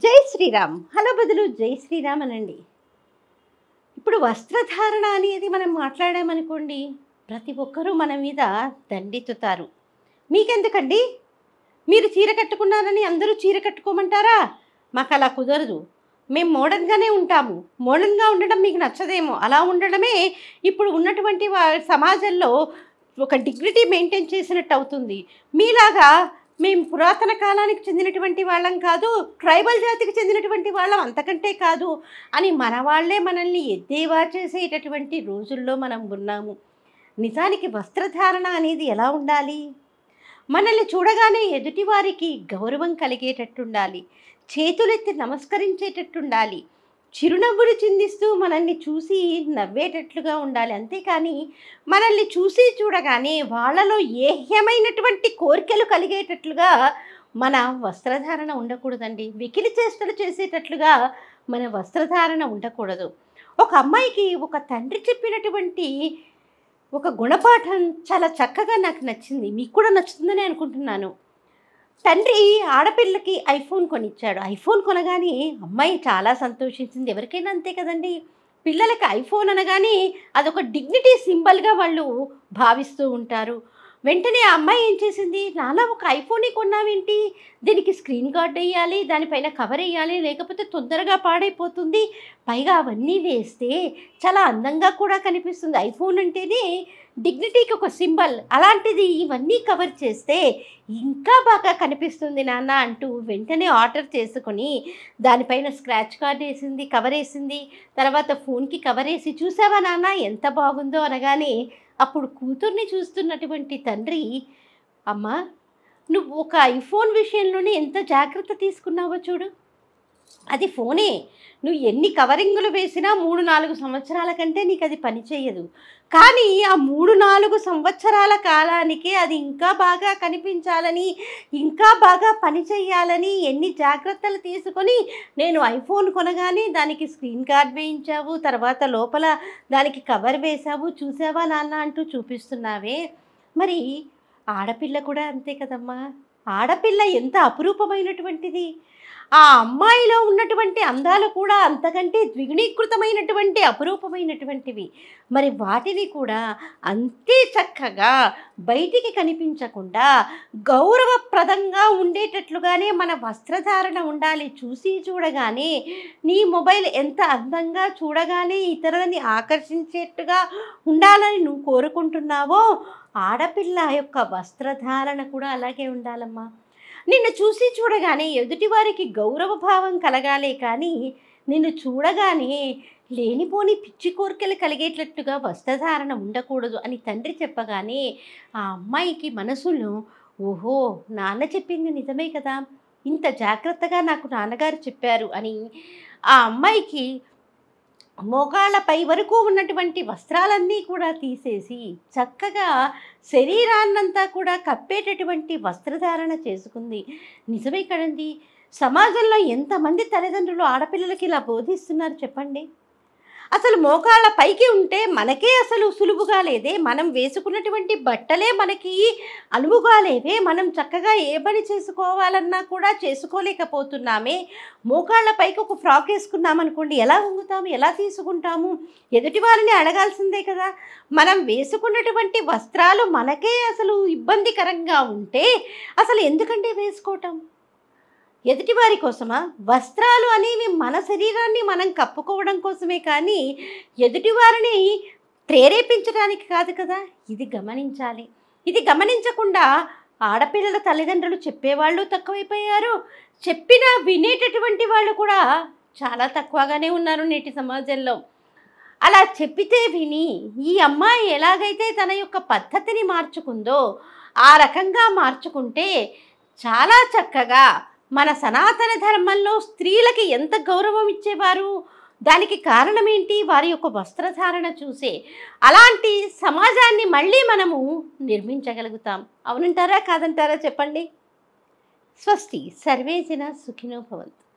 జై శ్రీరామ్ హలో బదులు జై శ్రీరామ్ అనండి ఇప్పుడు వస్త్రధారణ అనేది మనం మాట్లాడామనుకోండి ప్రతి ఒక్కరూ మన మీద దండెత్తుతారు మీకెందుకండి మీరు చీర కట్టుకున్నారని అందరూ చీర కట్టుకోమంటారా మాకు అలా కుదరదు మేము మోడర్న్గానే ఉంటాము మోడర్న్గా ఉండడం మీకు నచ్చదేమో అలా ఉండడమే ఇప్పుడు ఉన్నటువంటి సమాజంలో ఒక డిగ్నిటీ మెయింటైన్ చేసినట్టు అవుతుంది మీలాగా మేము పురాతన కాలానికి చెందినటువంటి వాళ్ళం కాదు ట్రైబల్ జాతికి చెందినటువంటి వాళ్ళం అంతకంటే కాదు అని మన వాళ్లే మనల్ని ఎద్దేవా చేసేటటువంటి రోజుల్లో మనం ఉన్నాము నిజానికి వస్త్రధారణ అనేది ఎలా ఉండాలి మనల్ని చూడగానే ఎదుటివారికి గౌరవం కలిగేటట్టుండాలి చేతులెత్తి నమస్కరించేటట్టుండాలి చిరునవ్వులు చిందిస్తూ మనల్ని చూసి నవ్వేటట్లుగా ఉండాలి అంతేకాని మనల్ని చూసి చూడగానే వాళ్ళలో ఏహ్యమైనటువంటి కోరికలు కలిగేటట్లుగా మన వస్త్రధారణ ఉండకూడదండి వికిలి చేష్టలు చేసేటట్లుగా మన వస్త్రధారణ ఉండకూడదు ఒక అమ్మాయికి ఒక తండ్రి చెప్పినటువంటి ఒక గుణపాఠం చాలా చక్కగా నాకు నచ్చింది మీకు కూడా నచ్చుతుందని అనుకుంటున్నాను తండ్రి ఆడపిల్లకి ఐఫోన్ కొనిచ్చాడు ఐఫోన్ కొనగానే అమ్మాయి చాలా సంతోషించింది ఎవరికైనా అంతే కదండి పిల్లలకి ఐఫోన్ అనగానే అదొక డిగ్నిటీ సింబల్గా వాళ్ళు భావిస్తూ ఉంటారు వెంటనే ఆ అమ్మాయి ఏం చేసింది నాన్న ఒక ఐఫోన్ కొన్నావేంటి దీనికి స్క్రీన్ గార్డ్ వేయాలి దానిపైన కవర్ వేయాలి లేకపోతే తొందరగా పాడైపోతుంది పైగా అవన్నీ వేస్తే చాలా అందంగా కూడా కనిపిస్తుంది ఐఫోన్ అంటేనే డిగ్నిటీకి ఒక సింబల్ అలాంటిది ఇవన్నీ కవర్ చేస్తే ఇంకా బాగా కనిపిస్తుంది నాన్న అంటూ వెంటనే ఆర్డర్ చేసుకొని దానిపైన స్క్రాచ్ కార్డ్ వేసింది కవర్ వేసింది తర్వాత ఫోన్కి కవర్ వేసి చూసావా నాన్న ఎంత బాగుందో అనగానే అప్పుడు కూతుర్ని చూస్తున్నటువంటి తండ్రి అమ్మ నువ్వు ఒక ఐఫోన్ విషయంలోనే ఎంత జాగ్రత్త తీసుకున్నావో చూడు అది ఫోనే నువ్వు ఎన్ని కవరింగులు వేసినా మూడు నాలుగు సంవత్సరాల కంటే నీకు అది పనిచేయదు కానీ ఆ మూడు నాలుగు సంవత్సరాల కాలానికే అది ఇంకా బాగా కనిపించాలని ఇంకా బాగా పనిచేయాలని ఎన్ని జాగ్రత్తలు తీసుకొని నేను ఐఫోన్ కొనగానే దానికి స్క్రీన్ కార్డ్ వేయించావు తర్వాత లోపల దానికి కవర్ వేసావు చూసావా నాన్న అంటూ చూపిస్తున్నావే మరి ఆడపిల్ల కూడా అంతే కదమ్మా ఆడపిల్ల ఎంత అపురూపమైనటువంటిది ఆ అమ్మాయిలో ఉన్నటువంటి అందాలు కూడా అంతకంటే ద్విగుణీకృతమైనటువంటి అపురూపమైనటువంటివి మరి వాటిని కూడా అంతే చక్కగా బయటికి కనిపించకుండా గౌరవప్రదంగా ఉండేటట్లుగానే మన వస్త్రధారణ ఉండాలి చూసి చూడగానే నీ మొబైల్ ఎంత అందంగా చూడగానే ఇతరులని ఆకర్షించేట్టుగా ఉండాలని నువ్వు కోరుకుంటున్నావో ఆడపిల్ల యొక్క వస్త్రధారణ కూడా అలాగే ఉండాలమ్మా నిన్ను చూసి చూడగానే ఎదుటివారికి గౌరవ భావం కలగాలే కానీ నిన్ను చూడగానే లేనిపోని పిచ్చి కోరికలు కలిగేటట్టుగా వస్త్రధారణ ఉండకూడదు అని తండ్రి చెప్పగానే ఆ అమ్మాయికి మనసులో ఓహో నాన్న చెప్పింది నిజమే కదా ఇంత జాగ్రత్తగా నాకు నాన్నగారు చెప్పారు అని ఆ అమ్మాయికి మోకాళ్ళపై వరకు ఉన్నటువంటి వస్త్రాలన్నీ కూడా తీసేసి చక్కగా శరీరాన్నంతా కూడా కప్పేటటువంటి వస్త్రధారణ చేసుకుంది నిజమే కదండి సమాజంలో ఎంతమంది తల్లిదండ్రులు ఆడపిల్లలకి ఇలా బోధిస్తున్నారు చెప్పండి అసలు మోకాళ్ళ పైకి ఉంటే మనకే అసలు సులువుగా లేదే మనం వేసుకున్నటువంటి బట్టలే మనకి అనువుగా లేవే మనం చక్కగా ఏ పని చేసుకోవాలన్నా కూడా చేసుకోలేకపోతున్నామే మోకాళ్ళ పైకి ఒక ఫ్రాక్ వేసుకున్నాం అనుకోండి ఎలా వంగుతాము ఎలా తీసుకుంటాము ఎదుటి వారిని అడగాల్సిందే కదా మనం వేసుకున్నటువంటి వస్త్రాలు మనకే అసలు ఇబ్బందికరంగా ఉంటే అసలు ఎందుకంటే వేసుకోవటం ఎదుటివారి కోసమా వస్త్రాలు అనేవి మన శరీరాన్ని మనం కప్పుకోవడం కోసమే కానీ ఎదుటివారిని ప్రేరేపించడానికి కాదు కదా ఇది గమనించాలి ఇది గమనించకుండా ఆడపిల్లల తల్లిదండ్రులు చెప్పేవాళ్ళు తక్కువైపోయారు చెప్పినా వినేటటువంటి వాళ్ళు కూడా చాలా తక్కువగానే ఉన్నారు నేటి సమాజంలో అలా చెప్పితే విని ఈ అమ్మాయి ఎలాగైతే తన యొక్క పద్ధతిని మార్చుకుందో ఆ రకంగా మార్చుకుంటే చాలా చక్కగా మన సనాతన ధర్మంలో స్త్రీలకి ఎంత గౌరవం ఇచ్చేవారు దానికి కారణమేంటి వారి యొక్క వస్త్రధారణ చూసే అలాంటి సమాజాన్ని మళ్ళీ మనము నిర్మించగలుగుతాం అవునంటారా కాదంటారా చెప్పండి స్వస్తి సర్వేజన సుఖినో భవంతు